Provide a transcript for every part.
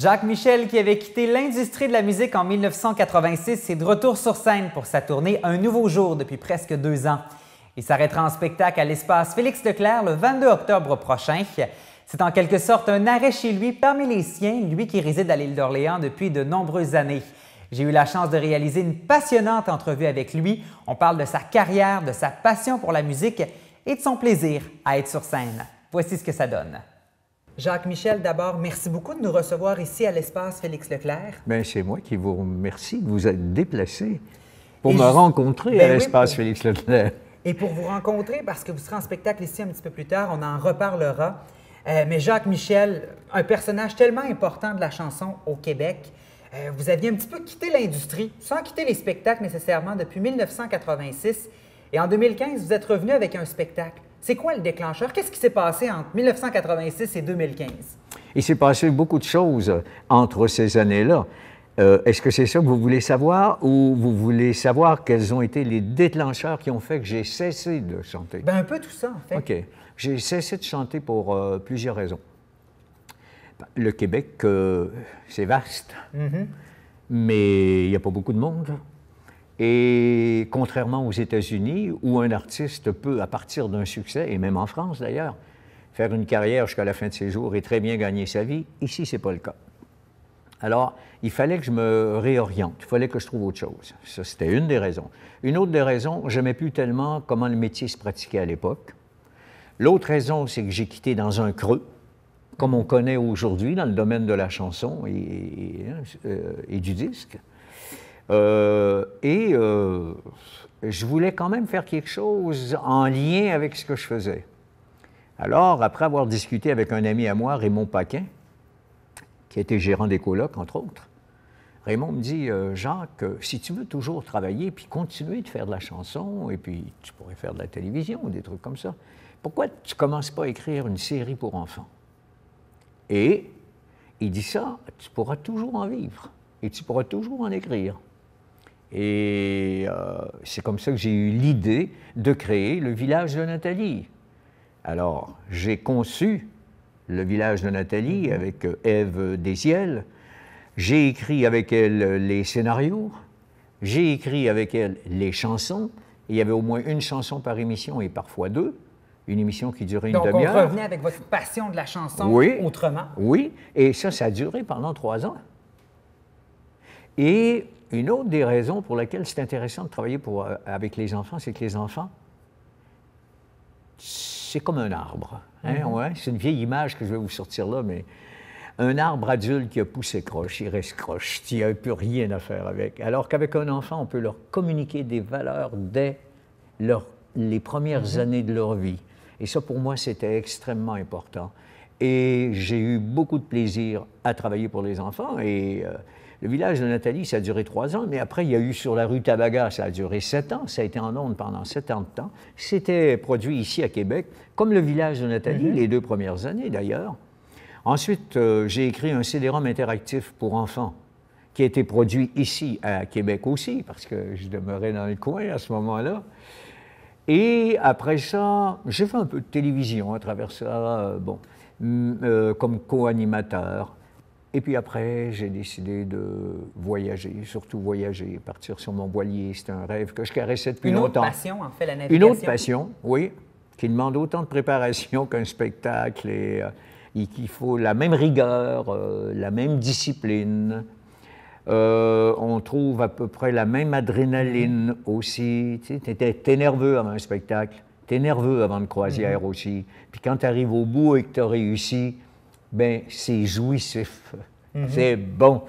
Jacques Michel, qui avait quitté l'industrie de la musique en 1986, est de retour sur scène pour sa tournée Un nouveau jour depuis presque deux ans. Il s'arrêtera en spectacle à l'espace Félix Leclerc le 22 octobre prochain. C'est en quelque sorte un arrêt chez lui parmi les siens, lui qui réside à l'île d'Orléans depuis de nombreuses années. J'ai eu la chance de réaliser une passionnante entrevue avec lui. On parle de sa carrière, de sa passion pour la musique et de son plaisir à être sur scène. Voici ce que ça donne. Jacques Michel, d'abord, merci beaucoup de nous recevoir ici à l'espace Félix Leclerc. Bien, c'est moi qui vous remercie de vous être déplacé pour me rencontrer ben à l'espace Félix Leclerc. Et pour vous rencontrer, parce que vous serez en spectacle ici un petit peu plus tard, on en reparlera. Euh, mais Jacques Michel, un personnage tellement important de la chanson au Québec, euh, vous aviez un petit peu quitté l'industrie, sans quitter les spectacles nécessairement, depuis 1986. Et en 2015, vous êtes revenu avec un spectacle. C'est quoi le déclencheur? Qu'est-ce qui s'est passé entre 1986 et 2015? Il s'est passé beaucoup de choses euh, entre ces années-là. Euh, est-ce que c'est ça que vous voulez savoir ou vous voulez savoir quels ont été les déclencheurs qui ont fait que j'ai cessé de chanter? Bien, un peu tout ça, en fait. OK. J'ai cessé de chanter pour euh, plusieurs raisons. Le Québec, c'est vaste, mm-hmm. mais il n'y a pas beaucoup de monde. Et contrairement aux États-Unis, où un artiste peut, à partir d'un succès, et même en France d'ailleurs, faire une carrière jusqu'à la fin de ses jours et très bien gagner sa vie, ici, ce n'est pas le cas. Alors, il fallait que je me réoriente, il fallait que je trouve autre chose. Ça, c'était une des raisons. Une autre des raisons, je n'aimais plus tellement comment le métier se pratiquait à l'époque. L'autre raison, c'est que j'ai quitté dans un creux, comme on connaît aujourd'hui dans le domaine de la chanson et hein, euh, du disque. Euh, et euh, je voulais quand même faire quelque chose en lien avec ce que je faisais. Alors, après avoir discuté avec un ami à moi, Raymond Paquin, qui était gérant des colocs, entre autres, Raymond me dit euh, Jacques, si tu veux toujours travailler puis continuer de faire de la chanson, et puis tu pourrais faire de la télévision ou des trucs comme ça, pourquoi tu commences pas à écrire une série pour enfants Et il dit ça, tu pourras toujours en vivre et tu pourras toujours en écrire. Et euh, c'est comme ça que j'ai eu l'idée de créer le village de Nathalie. Alors, j'ai conçu le village de Nathalie mhm. avec euh, Ève Désiel. J'ai écrit avec elle euh, les scénarios. J'ai écrit avec elle les chansons. il y avait au moins une chanson par émission et parfois deux. Une émission qui durait une demi-heure. Donc, on revenait avec votre passion de la chanson oui, autrement. Oui, et ça, ça a duré pendant trois ans. Et une autre des raisons pour laquelle c'est intéressant de travailler euh, avec les enfants, c'est que les enfants, c'est comme un arbre. Hein, mhm. c'est une vieille image que je vais vous sortir là, mais un arbre adulte qui a poussé croche, il reste croche, il n'y a plus rien à faire avec. Alors qu'avec un enfant, on peut leur communiquer des valeurs dès les premières mhm. années de leur vie. Et ça, pour moi, c'était extrêmement important. Et j'ai eu beaucoup de plaisir à travailler pour les enfants. Et euh, le village de Nathalie, ça a duré trois ans, mais après, il y a eu sur la rue Tabaga, ça a duré sept ans, ça a été en ondes pendant sept ans de temps. C'était produit ici à Québec, comme le village de Nathalie, mhm. les deux premières années d'ailleurs. Ensuite, euh, j'ai écrit un CD-ROM interactif pour enfants qui a été produit ici à Québec aussi, parce que je demeurais dans le coin à ce moment-là. Et après ça, j'ai fait un peu de télévision à travers ça, euh, bon, euh, comme co-animateur. Et puis après, j'ai décidé de voyager, surtout voyager, partir sur mon voilier. C'est un rêve que je caressais depuis longtemps. Une autre passion, en fait, la navigation. Une autre passion, oui, qui demande autant de préparation qu'un spectacle et, euh, qu'il faut la même rigueur, euh, la même discipline. Euh, on trouve à peu près la même adrénaline mhm. aussi. Tu sais, t'es nerveux avant un spectacle, t'es nerveux avant une croisière mhm. aussi. Puis quand tu arrives au bout et que tu as réussi, ben c'est jouissif, c'est bon,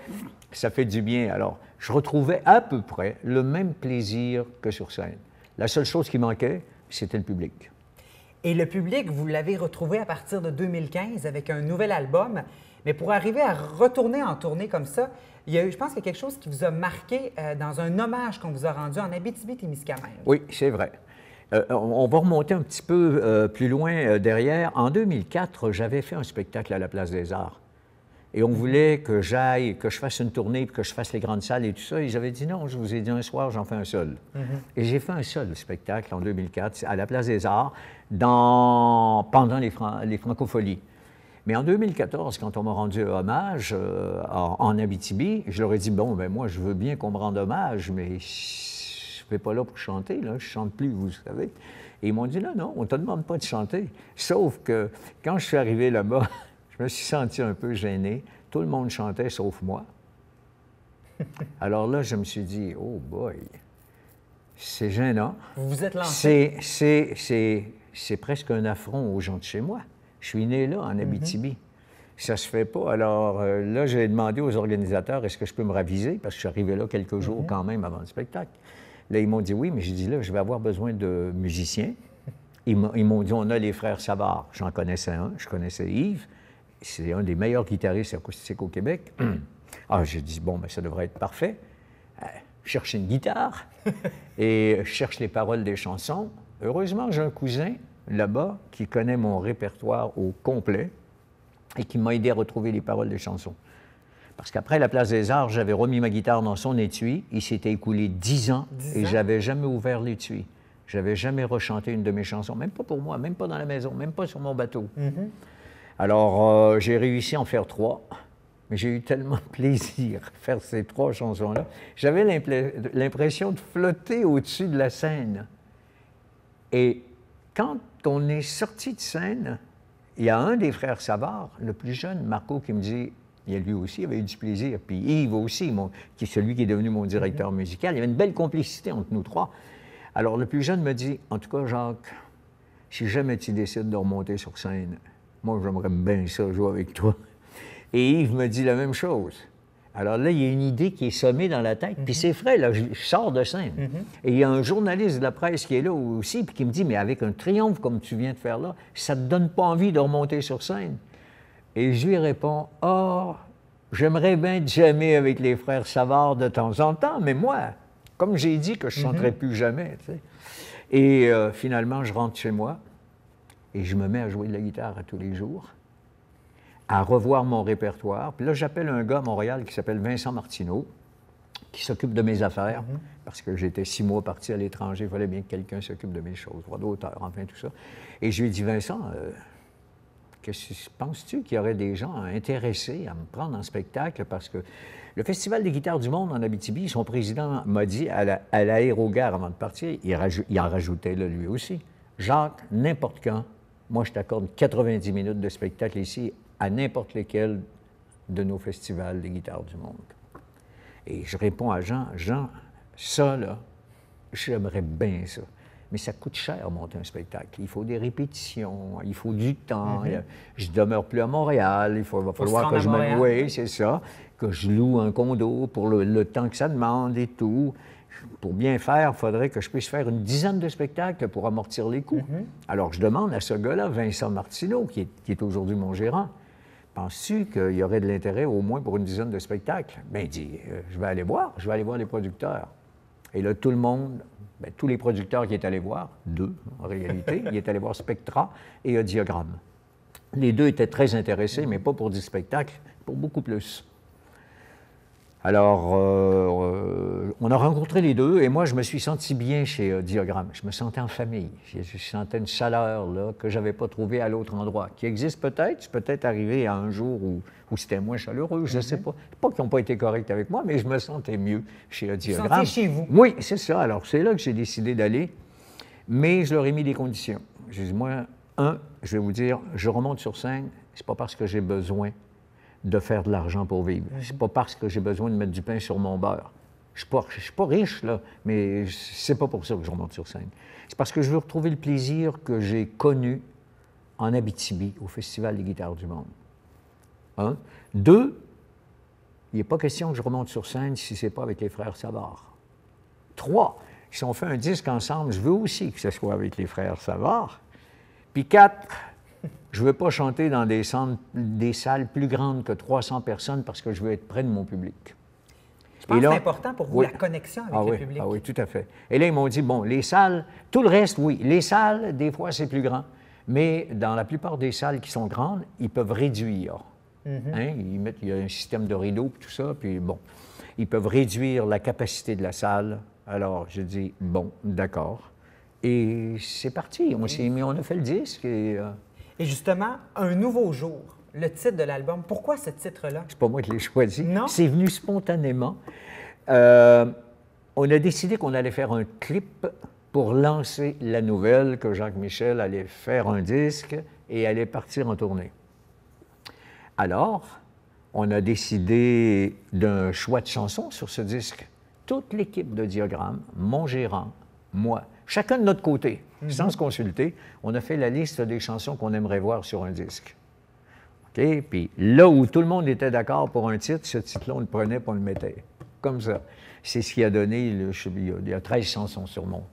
ça fait du bien. Alors, je retrouvais à peu près le même plaisir que sur scène. La seule chose qui manquait, c'était le public. Et le public, vous l'avez retrouvé à partir de 2015 avec un nouvel album. Mais pour arriver à retourner en tournée comme ça, il y a eu, je pense qu'il a quelque chose qui vous a marqué euh, dans un hommage qu'on vous a rendu en Abitibi-Témiscamingue. Oui, c'est vrai. Euh, on va remonter un petit peu euh, plus loin euh, derrière. En 2004, j'avais fait un spectacle à la Place des Arts. Et on mhm. voulait que j'aille, que je fasse une tournée, que je fasse les grandes salles et tout ça. Ils j'avais dit non, je vous ai dit un soir, j'en fais un seul. Mhm. Et j'ai fait un seul spectacle en 2004 à la Place des Arts pendant les, francopholies. Mais en 2014, quand on m'a rendu hommage en, en, Abitibi, je leur ai dit bon, ben moi, je veux bien qu'on me rende hommage, mais je ne suis pas là pour chanter, je ne chante plus, vous savez. Et ils m'ont dit, non, non, on ne te demande pas de chanter. Sauf que quand je suis arrivé là-bas, je me suis senti un peu gêné. Tout le monde chantait sauf moi. Alors là, je me suis dit, oh boy, c'est gênant. Vous vous êtes lancé. C'est presque un affront aux gens de chez moi. Je suis né là, en mhm. Abitibi. Ça ne Ça se fait pas. Alors euh, là, j'ai demandé aux organisateurs, est-ce que je peux me raviser? Parce que je suis arrivé là quelques jours mhm. quand même avant le spectacle. Là, ils m'ont dit oui, mais j'ai dit là, je vais avoir besoin de musiciens. Ils m'ont dit on a les frères Savard. J'en connaissais un, je connaissais Yves. C'est un des meilleurs guitaristes acoustiques au Québec. Alors, ah, j'ai dit bon, mais ben, ça devrait être parfait. Euh, cherche une guitare et je cherche les paroles des chansons. Heureusement, j'ai un cousin là-bas qui connaît mon répertoire au complet et qui m'a aidé à retrouver les paroles des chansons. Parce qu'après la Place des Arts, j'avais remis ma guitare dans son étui. Il s'était écoulé dix ans et j'avais jamais ouvert l'étui. J'avais jamais rechanté une de mes chansons, même pas pour moi, même pas dans la maison, même pas sur mon bateau. Mm-hmm. Alors, euh, j'ai réussi à en faire trois, mais j'ai eu tellement de plaisir à faire ces trois chansons-là. J'avais l'impression de flotter au-dessus de la scène. Et quand on est sorti de scène, il y a un des frères Savard, le plus jeune, Marco, qui me dit il, y a lui aussi il avait eu du plaisir. Puis Yves aussi, qui est celui qui est devenu mon directeur musical, il y avait une belle complicité entre nous trois. Alors le plus jeune me dit, en tout cas Jacques, si jamais tu décides de remonter sur scène, moi j'aimerais bien ça jouer avec toi. Et Yves me dit la même chose. Alors là, il y a une idée qui est sommée dans la tête, puis mhm. c'est vrai, là, je, sors de scène. Mhm. Et il y a un journaliste de la presse qui est là aussi, puis qui me dit, mais avec un triomphe comme tu viens de faire là, ça ne te donne pas envie de remonter sur scène. Et je lui réponds Oh, j'aimerais bien jamais avec les frères Savard de temps en temps, mais moi, comme j'ai dit que je mhm. ne plus jamais. Tu sais. Et euh, finalement, je rentre chez moi et je me mets à jouer de la guitare à tous les jours, à revoir mon répertoire. Puis là, j'appelle un gars à Montréal qui s'appelle Vincent Martineau, qui s'occupe de mes affaires, mhm. parce que j'étais six mois parti à l'étranger, il fallait bien que quelqu'un s'occupe de mes choses, droit d'auteur, enfin tout ça. Et je lui dis, « Vincent, euh, penses-tu qu'il y aurait des gens intéressés à me prendre en spectacle? Parce que le Festival des guitares du monde en Abitibi, son président m'a dit à l'aérogare avant de partir, il, rajouté en rajoutait lui aussi. Jacques, n'importe quand, moi je t'accorde 90 minutes de spectacle ici à n'importe lequel de nos festivals des guitares du monde. Et je réponds à Jean, Jean, ça là, j'aimerais bien ça mais ça coûte cher monter un spectacle. Il faut des répétitions, il faut du temps. Je mhm. ne Je demeure plus à Montréal, il faut, va falloir que je me loue, c'est ça, que je loue un condo pour le, temps que ça demande et tout. Pour bien faire, il faudrait que je puisse faire une dizaine de spectacles pour amortir les coûts. Mhm. Alors je demande à ce gars-là, Vincent Martineau, qui est, aujourd'hui mon gérant, penses-tu qu'il y aurait de l'intérêt au moins pour une dizaine de spectacles? Ben, il dit, euh, je vais aller voir, je vais aller voir les producteurs. Et là, tout le monde ben, tous les producteurs qui est allés voir, deux en réalité, il est allé voir Spectra et Audiogramme. Les deux étaient très intéressés, mais pas pour du spectacle, pour beaucoup plus. Alors, euh, euh, on a rencontré les deux et moi, je me suis senti bien chez euh, Diagramme. Je me sentais en famille. Je, sentais une chaleur là, que je n'avais pas trouvée à l'autre endroit, qui existe peut-être. peut-être arrivé à un jour où, où c'était moins chaleureux, je ne sais mhm. pas. Pas qu'ils n'ont pas été corrects avec moi, mais je me sentais mieux chez Diagramme. Vous chez vous. Oui, c'est ça. Alors, c'est là que j'ai décidé d'aller, mais je leur ai mis des conditions. J'ai dit, moi, un, je vais vous dire, je remonte sur scène, c'est pas parce que j'ai besoin de faire de l'argent pour vivre. n'est pas parce que j'ai besoin de mettre du pain sur mon beurre. Je ne suis, pas riche, là, mais c'est pas pour ça que je remonte sur scène. C'est parce que je veux retrouver le plaisir que j'ai connu en Abitibi, au Festival des guitares du monde. Un. Deux, il n'est pas question que je remonte sur scène si ce n'est pas avec les frères Savard. Trois, si ont fait un disque ensemble, je veux aussi que ce soit avec les frères Savard. Puis quatre, je ne veux pas chanter dans des, des, salles plus grandes que 300 personnes parce que je veux être près de mon public. Je pense c'est important pour vous, la connexion avec ah le public. Ah oui, tout à fait. Et là, ils m'ont dit, bon, les salles, tout le reste, oui. Les salles, des fois, c'est plus grand. Mais dans la plupart des salles qui sont grandes, ils peuvent réduire. Mhm. Hein, il y a un système de rideau tout ça, puis bon. Ils peuvent réduire la capacité de la salle. Alors, je dis, bon, d'accord. Et c'est parti. On s'est on a fait le disque et... Euh, et justement, Un nouveau jour, le titre de l'album, pourquoi ce titre-là? C'est pas moi qui l'ai choisi. Non. C'est venu spontanément. Euh, on a décidé qu'on allait faire un clip pour lancer la nouvelle que Jacques Michel allait faire un disque et allait partir en tournée. Alors, on a décidé d'un choix de chansons sur ce disque. Toute l'équipe de Diagramme, mon gérant, moi, chacun de notre côté, mhm. sans se consulter, on a fait la liste des chansons qu'on aimerait voir sur un disque. OK? Puis là où tout le monde était d'accord pour un titre, ce titre-là, on le prenait pour on le mettait. Comme ça. C'est ce qui a donné, il y a 13 chansons sur mon,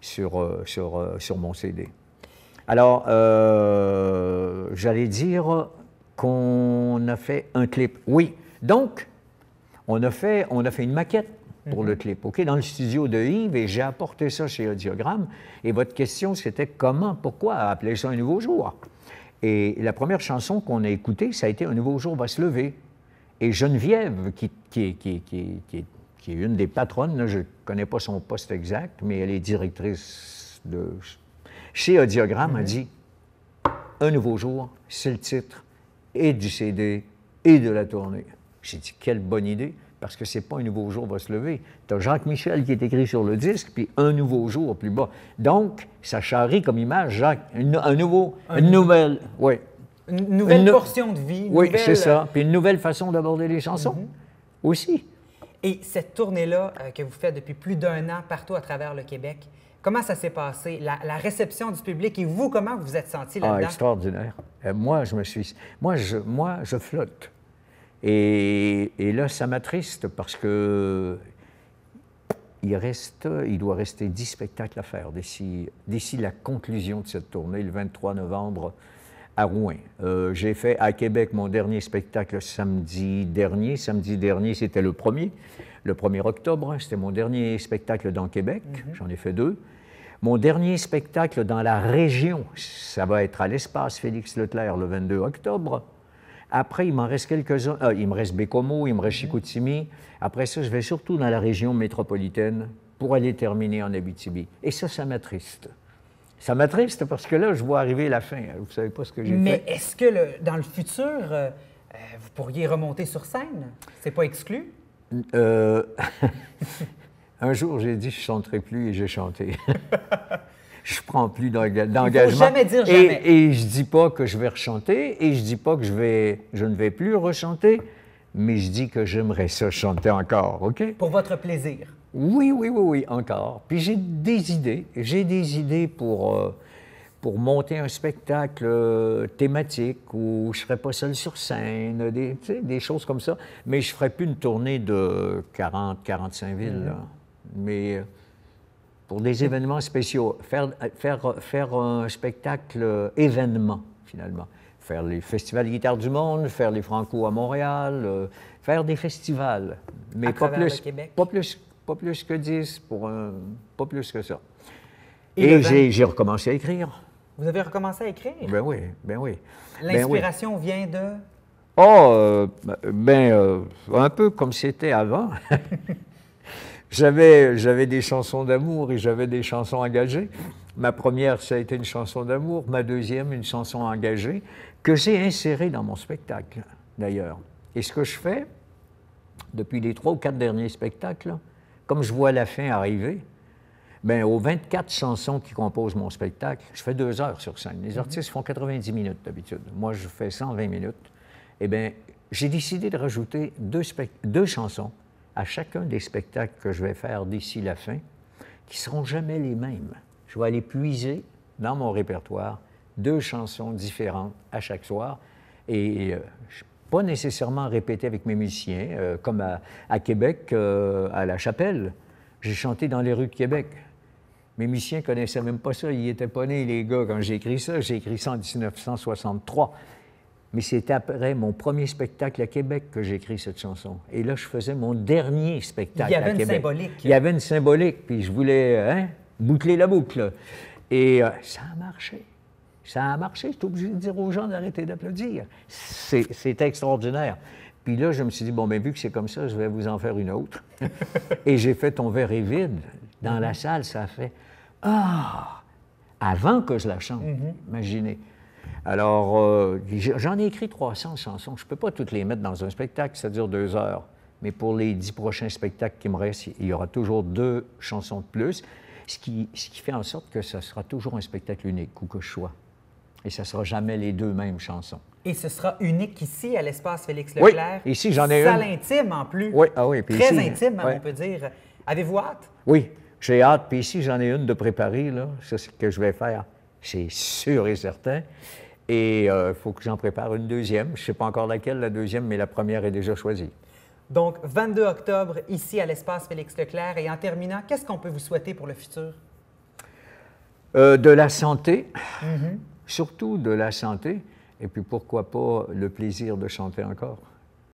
sur, euh, sur, euh, sur mon CD. Alors, euh, j'allais dire qu'on a fait un clip. Oui. Donc, on a fait, on a fait une maquette pour le clip, OK, dans le studio de Yves, et j'ai apporté ça chez Audiogramme. Et votre question, c'était comment, pourquoi appeler ça un nouveau jour? Et la première chanson qu'on a écoutée, ça a été Un nouveau jour va se lever. Et Geneviève, qui, est une des patronnes, je ne connais pas son poste exact, mais elle est directrice de... chez Audiogramme, a mhm. dit Un nouveau jour, c'est le titre, et du CD, et de la tournée. J'ai dit Quelle bonne idée! parce que c'est pas un nouveau jour va se lever. Tu as Jacques Michel qui est écrit sur le disque, puis un nouveau jour plus bas. Donc, ça charrie comme image, Jacques, un nouveau, une nouvelle, oui. Une nouvelle portion de vie. oui, c'est ça. Euh, puis une nouvelle façon d'aborder les chansons mhm. aussi. Et cette tournée-là euh, que vous faites depuis plus d'un an partout à travers le Québec, comment ça s'est passé? La, réception du public et vous, comment vous vous êtes senti ah, là-dedans? Ah, extraordinaire. Euh, moi, je me suis... Moi, je, moi, je flotte. Et, là, ça m'attriste parce que il, reste, il doit rester 10 spectacles à faire d'ici la conclusion de cette tournée, le 23 novembre à Rouen. Euh, j'ai fait à Québec mon dernier spectacle samedi dernier. Samedi dernier, c'était le premier, le 1er octobre. C'était mon dernier spectacle dans Québec. Mhm. J'en ai fait deux. Mon dernier spectacle dans la région, ça va être à l'espace Félix Leclerc le 22 octobre. Après, il m'en reste quelques-uns. Ah, il me reste Bécomo, il me reste mhm. Chicoutimi. Après ça, je vais surtout dans la région métropolitaine pour aller terminer en Abitibi. Et ça, ça m'attriste. Ça m'attriste parce que là, je vois arriver la fin. Vous ne savez pas ce que j'ai fait. Mais est-ce que dans le futur, euh, euh, vous pourriez remonter sur scène? C'est pas exclu? Euh, un jour, j'ai dit je chanterai plus et j'ai chanté. je prends plus d'engagement. jamais dire jamais. Et, et je dis pas que je vais rechanter et je dis pas que je, vais, je ne vais plus rechanter, mais je dis que j'aimerais ça chanter encore, OK? Pour votre plaisir. Oui, oui, oui, oui, encore. Puis j'ai des idées. J'ai des idées pour, euh, pour monter un spectacle euh, thématique où je ne serais pas seul sur scène, des, choses comme ça. Mais je ne ferais plus une tournée de 40-45 villes. Mm. Mais. Euh, pour des événements spéciaux, faire, faire, faire un spectacle euh, événement, finalement. Faire les festivals guitare du monde, faire les Franco à Montréal, euh, faire des festivals. Mais pas plus, pas, plus, pas plus que 10, pour un, pas plus que ça. Et, j'ai recommencé à écrire. Vous avez recommencé à écrire? Ben oui, ben oui. Ben L'inspiration vient de? Oh, euh, ben, un peu comme c'était avant. j'avais, j'avais des chansons d'amour et j'avais des chansons engagées. Ma première, ça a été une chanson d'amour. Ma deuxième, une chanson engagée, que j'ai insérée dans mon spectacle, d'ailleurs. Et ce que je fais, depuis les trois ou quatre derniers spectacles, comme je vois la fin arriver, ben, aux 24 chansons qui composent mon spectacle, je fais deux heures sur scène. Les mhm. artistes font 90 minutes d'habitude. Moi, je fais 120 minutes. Eh bien, j'ai décidé de rajouter deux chansons à chacun des spectacles que je vais faire d'ici la fin, qui seront jamais les mêmes. Je vais aller puiser dans mon répertoire deux chansons différentes à chaque soir. Et euh, pas nécessairement répéter avec mes musiciens, euh, comme à, Québec, euh, à la chapelle. J'ai chanté dans les rues de Québec. Mes musiciens connaissaient même pas ça. Ils étaient pas nés, les gars, quand j'ai écrit ça. J'ai écrit ça en 1963. Mais c'était après mon premier spectacle à Québec que j'ai écrit cette chanson. Et là, je faisais mon dernier spectacle Il y avait une symbolique. Il y avait une symbolique, puis je voulais hein, boucler la boucle. Et euh, ça a marché. Ça a marché. J'étais obligé de dire aux gens d'arrêter d'applaudir. C'est extraordinaire. Puis là, je me suis dit, bon, mais ben, vu que c'est comme ça, je vais vous en faire une autre. et j'ai fait Ton verre est vide. Dans la salle, ça fait Ah! Avant que je la chante, mm-hmm. imaginez. Alors, euh, j'en ai écrit 300 chansons. Je ne peux pas toutes les mettre dans un spectacle, ça dure deux heures. Mais pour les dix prochains spectacles qui me restent, il y aura toujours deux chansons de plus, ce qui, fait en sorte que ce sera toujours un spectacle unique, ou que je Et ce ne sera jamais les deux mêmes chansons. Et ce sera unique ici, à l'espace Félix Leclerc. Oui, ici, j'en ai une. intime, en plus. Oui, ah oui. Très intime, hein, on peut dire. Avez-vous hâte? Oui, j'ai hâte. Puis ici, j'en ai une de préparer, là. C'est ce que je vais faire c'est sûr et certain. Et il euh, faut que j'en prépare une deuxième. Je ne sais pas encore laquelle, la deuxième, mais la première est déjà choisie. Donc, 22 octobre, ici à l'espace Félix Leclerc. Et en terminant, qu'est-ce qu'on peut vous souhaiter pour le futur? Euh, de la santé, mm-hmm. surtout de la santé, et puis pourquoi pas le plaisir de chanter encore.